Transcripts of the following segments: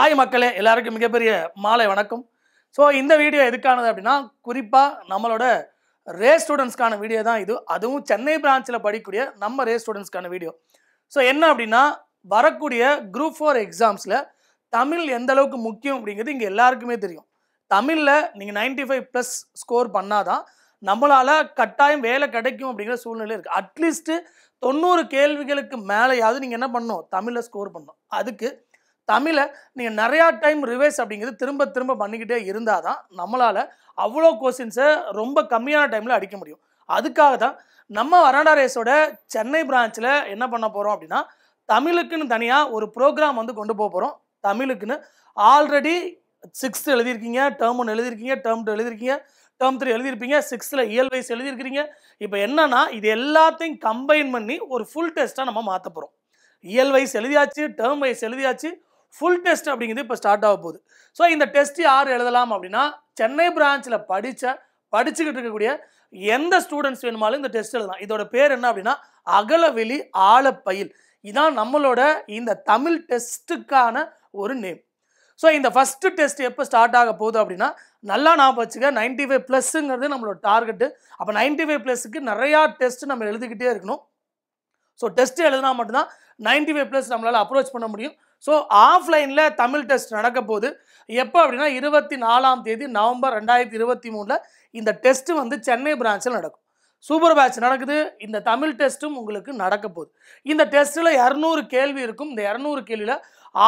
ஆய் மக்களே எல்லாருக்கும் மிகப்பெரிய மாலை வணக்கம் ஸோ இந்த வீடியோ எதுக்கானது அப்படின்னா குறிப்பாக நம்மளோட ரே ஸ்டூடெண்ட்ஸ்க்கான வீடியோ தான் இது அதுவும் சென்னை பிரான்ச்சில் படிக்கக்கூடிய நம்ம ரே ஸ்டூடெண்ட்ஸ்க்கான வீடியோ ஸோ என்ன அப்படின்னா வரக்கூடிய குரூப் ஃபோர் எக்ஸாம்ஸில் தமிழ் எந்த அளவுக்கு முக்கியம் அப்படிங்கிறது இங்கே எல்லாருக்குமே தெரியும் தமிழில் நீங்கள் நைன்டி ஃபைவ் ப்ளஸ் ஸ்கோர் பண்ணாதான் நம்மளால் கட்டாயம் வேலை கிடைக்கும் அப்படிங்கிற சூழ்நிலை இருக்குது அட்லீஸ்ட்டு தொண்ணூறு கேள்விகளுக்கு மேலேயாவது நீங்கள் என்ன பண்ணணும் தமிழில் ஸ்கோர் பண்ணணும் அதுக்கு தமிழை நீங்கள் நிறையா டைம் ரிவைஸ் அப்படிங்கிறது திரும்ப திரும்ப பண்ணிக்கிட்டே இருந்தால் தான் நம்மளால் அவ்வளோ கொஸ்டின்ஸை ரொம்ப கம்மியான டைமில் அடிக்க முடியும் அதுக்காக தான் நம்ம வராண்டா ரேஸோட சென்னை பிரான்ச்சில் என்ன பண்ண போகிறோம் அப்படின்னா தமிழுக்குன்னு தனியாக ஒரு ப்ரோக்ராம் வந்து கொண்டு போக போகிறோம் தமிழுக்குன்னு ஆல்ரெடி சிக்ஸ்த்து எழுதியிருக்கீங்க டேர்ம் ஒன்று எழுதியிருக்கீங்க டேர்ம் டூ எழுதியிருக்கீங்க டேர்ம் த்ரீ எழுதியிருப்பீங்க சிக்ஸ்த்தில் இயல் வைஸ் எழுதியிருக்கிறீங்க இப்போ என்னன்னா இது எல்லாத்தையும் கம்பைன் பண்ணி ஒரு ஃபுல் டெஸ்ட்டாக நம்ம மாற்ற போகிறோம் இயல் வைஸ் எழுதியாச்சு டேர்ம் வைஸ் எழுதியாச்சு ஃபுல் டெஸ்ட் அப்படிங்கிறது இப்போ ஸ்டார்ட் ஆக போகுது ஸோ இந்த டெஸ்ட் யார் எழுதலாம் அப்படின்னா சென்னை பிரான்ச்சில் படித்த படிச்சுக்கிட்டு இருக்கக்கூடிய எந்த ஸ்டூடெண்ட்ஸ் வேணுமாலும் இந்த டெஸ்ட் எழுதலாம் இதோட பேர் என்ன அப்படின்னா அகலவெளி ஆழப்பயில் இதான் நம்மளோட இந்த தமிழ் டெஸ்ட்டுக்கான ஒரு நேம் ஸோ இந்த ஃபஸ்ட்டு டெஸ்ட் எப்போ ஸ்டார்ட் ஆக போகுது அப்படின்னா நல்லா நான் வச்சுக்க நைன்டி ஃபைவ் ப்ளஸ்ஸுங்கிறது நம்மளோட டார்கெட்டு அப்போ நைன்டி ஃபைவ் ப்ளஸ்ஸுக்கு நிறையா டெஸ்ட் நம்ம எழுதிக்கிட்டே இருக்கணும் ஸோ டெஸ்ட் எழுதினா மட்டும்தான் நைன்டி ஃபைவ் ப்ளஸ் நம்மளால் அப்ரோச் பண்ண முடியும் ஸோ ஆஃப்லைனில் தமிழ் டெஸ்ட் நடக்க போகுது எப்போ அப்படின்னா இருபத்தி நாலாம் தேதி நவம்பர் ரெண்டாயிரத்தி இருபத்தி மூணில் இந்த டெஸ்ட்டு வந்து சென்னை பிரான்ச்சில் நடக்கும் சூப்பர் பேட்ச் நடக்குது இந்த தமிழ் டெஸ்ட்டும் உங்களுக்கு நடக்க போகுது இந்த டெஸ்ட்டில் இரநூறு கேள்வி இருக்கும் இந்த இரநூறு கேள்வியில்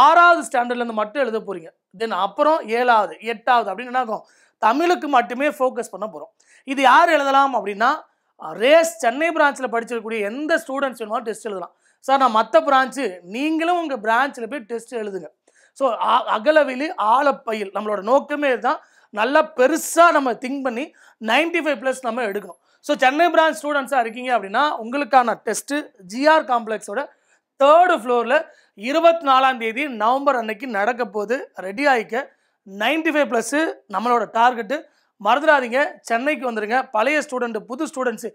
ஆறாவது ஸ்டாண்டர்ட்லேருந்து மட்டும் எழுத போகிறீங்க தென் அப்புறம் ஏழாவது எட்டாவது அப்படின்னு என்ன ஆகும் தமிழுக்கு மட்டுமே ஃபோக்கஸ் பண்ண போகிறோம் இது யார் எழுதலாம் அப்படின்னா ரேஸ் சென்னை பிரான்ச்சில் படிச்சிருக்கக்கூடிய எந்த ஸ்டூடெண்ட்ஸ் வேணுமோ டெஸ்ட் எழுதலாம் சார் நான் மற்ற பிரான்ச்சு நீங்களும் உங்கள் பிரான்ச்சில் போய் டெஸ்ட் எழுதுங்க ஸோ அகலவெளி ஆழப்பயில் நம்மளோட நோக்கமே இதுதான் நல்லா பெருசாக நம்ம திங்க் பண்ணி நைன்டி ஃபைவ் ப்ளஸ் நம்ம எடுக்கணும் ஸோ சென்னை பிரான்ச் ஸ்டூடெண்ட்ஸாக இருக்கீங்க அப்படின்னா உங்களுக்கான டெஸ்ட்டு ஜிஆர் காம்ப்ளெக்ஸோட தேர்டு ஃப்ளோரில் இருபத்தி நாலாம் தேதி நவம்பர் அன்னைக்கு நடக்க போது ரெடி ஆகிக்க நைன்டி ஃபைவ் ப்ளஸ்ஸு நம்மளோட டார்கெட்டு மறந்துடாதீங்க சென்னைக்கு வந்துடுங்க பழைய ஸ்டூடெண்ட்டு புது ஸ்டூடெண்ட்ஸு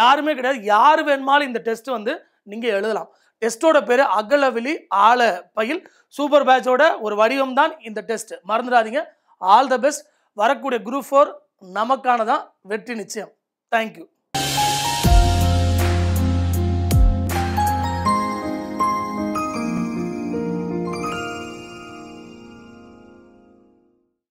யாருமே கிடையாது யார் வேணுமாலும் இந்த டெஸ்ட் வந்து நீங்கள் எழுதலாம் டெஸ்ட்டோட பேர் அகலவிழி ஆழ பயில் சூப்பர் பேட்சோட ஒரு வடிவம் தான் இந்த டெஸ்ட் மறந்துடாதீங்க ஆல் த பெஸ்ட் வரக்கூடிய குரூப் ஃபோர் நமக்கானதான் வெற்றி நிச்சயம் தேங்க்யூ